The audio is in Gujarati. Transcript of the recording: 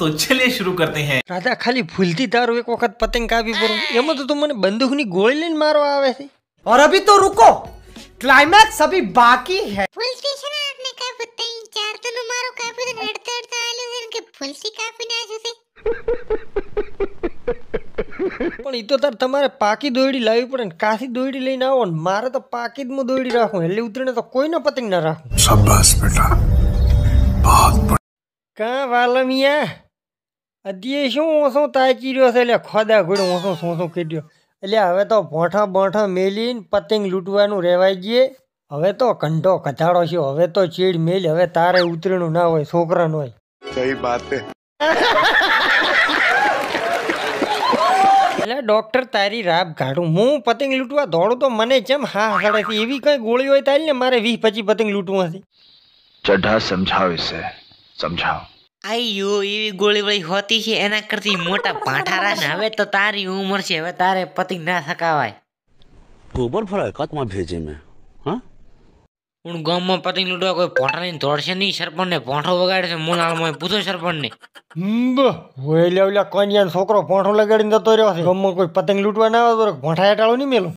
તો ચલિએ શરૂ કરતે હૈ રાધા ખાલી ભૂલતી તારું એક વખત પતંગ કાપી પડું એમાં તો તું મને બંદૂકની ગોળી લઈને મારવા આવે છે ઓર અભી તો રુકો ક્લાઇમેક્સ અભી બાકી હે ફૂલ સ્ટેશન આપને કા બતાઈ ચાર તો નું મારો કાપી તો અડતા અડતા આલ્યો છે કે ફૂલ કાપી ના જશે પણ એ તો તાર તમારે પાકી દોયડી લાવવી પડે ને કાશી દોયડી લઈને આવો ને મારે તો પાકી જ હું દોયડી રાખું એટલે ઉતરીને તો કોઈ ના પતંગ ના રાખું શાબાશ બેટા બહુત કા વાલમિયા અધીએ શું ઓછો તાચી રહ્યો છે એટલે ખોદા ઘોડો ઓછો સોસો કર્યો એટલે હવે તો ભોઠા ભોંઠા મેલીને પતંગ લૂંટવાનું રહેવાય ગયે હવે તો કંઢો કધાડો છે હવે તો ચીડ મેલ હવે તારે ઉતરેણું ના હોય છોકરાનું હોય સહી વાત એટલે ડોક્ટર તારી રાબ કાઢું હું પતંગ લૂંટવા દોડું તો મને જેમ હા હસાડે છે એવી કઈ ગોળી હોય તારી ને મારે વીસ પચીસ પતંગ લૂંટવું હશે ચઢા સમજાવ છે સમજાવ આઈયો એવી ગોળી વળી હોતી છે એના કરતી મોટા ભાંઠા રાખ હવે તો તારી ઉંમર છે હવે તારે પતિ ના શકાવાય ગોબર ફરાય કાતમાં ભેજે મેં હા હું ગામમાં પતિ લૂડવા કોઈ પોઠા પોઠાની દોડશે નહીં સરપંચને પોઠો વગાડે છે મોનાળમાં પૂછો સરપંચને બ વેલા વેલા કોનિયાનો છોકરો પોઠો લગાડીને તો રહ્યો છે ગામમાં કોઈ પતંગ લૂંટવા ના આવે તો પોઠા હેટાળો નહીં મેલું